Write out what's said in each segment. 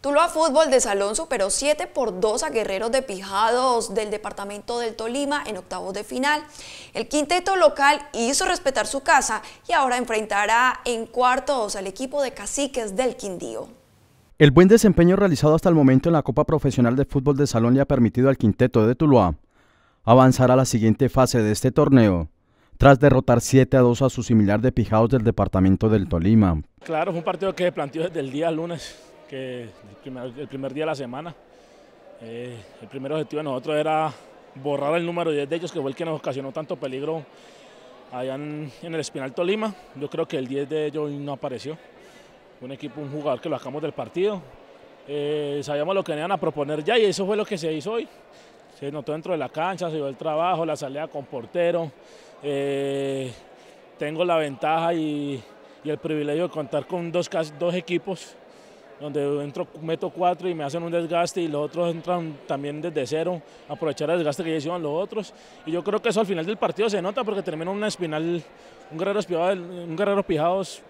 Tuluá Fútbol de Salón superó 7 por 2 a Guerreros de Pijados del departamento del Tolima en octavos de final. El quinteto local hizo respetar su casa y ahora enfrentará en cuartos al equipo de caciques del Quindío. El buen desempeño realizado hasta el momento en la Copa Profesional de Fútbol de Salón le ha permitido al quinteto de Tuluá avanzar a la siguiente fase de este torneo, tras derrotar 7 a 2 a su similar de Pijados del departamento del Tolima. Claro, fue un partido que se planteó desde el día lunes que el primer, día de la semana. Eh, el primer objetivo de nosotros era borrar el número 10 de ellos, que fue el que nos ocasionó tanto peligro allá en, el Espinal Tolima. Yo creo que el 10 de ellos no apareció. Un equipo, un jugador que lo sacamos del partido. Eh, sabíamos lo que iban a proponer ya y eso fue lo que se hizo hoy. Se notó dentro de la cancha, se dio el trabajo, la salida con portero. Eh, tengo la ventaja y, el privilegio de contar con dos, dos equipos donde meto cuatro y me hacen un desgaste y los otros entran también desde cero, aprovechar el desgaste que ya hicieron los otros. Y yo creo que eso al final del partido se nota porque termina una espinal, un guerrero, Pijados, un guerrero Pijados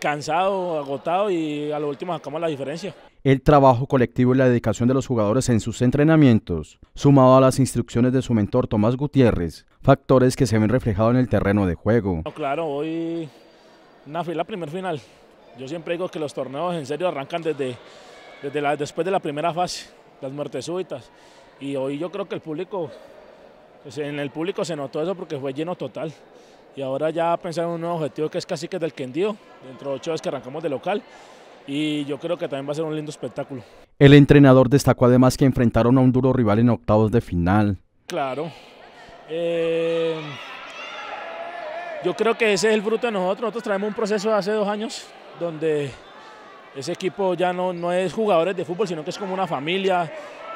cansado, agotado y a lo último sacamos la diferencia. El trabajo colectivo y la dedicación de los jugadores en sus entrenamientos, sumado a las instrucciones de su mentor Tomás Gutiérrez, factores que se ven reflejados en el terreno de juego. claro, hoy una la primer final. Yo siempre digo que los torneos en serio arrancan desde, después de la primera fase, las muertes súbitas. Y hoy yo creo que el público, pues, en el público se notó eso porque fue lleno total. Y ahora ya pensar en un nuevo objetivo que es casi que del Quendío, dentro de ocho veces que arrancamos de local. Y yo creo que también va a ser un lindo espectáculo. El entrenador destacó además que enfrentaron a un duro rival en octavos de final. Claro. Eh, yo creo que ese es el fruto de nosotros. Nosotros traemos un proceso de hace dos años donde ese equipo ya no, no es jugadores de fútbol, sino que es como una familia,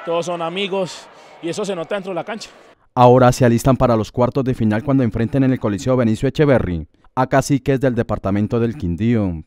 todos son amigos y eso se nota dentro de la cancha. Ahora se alistan para los cuartos de final cuando enfrenten en el Coliseo Benicio Echeverry a es del departamento del Quindío.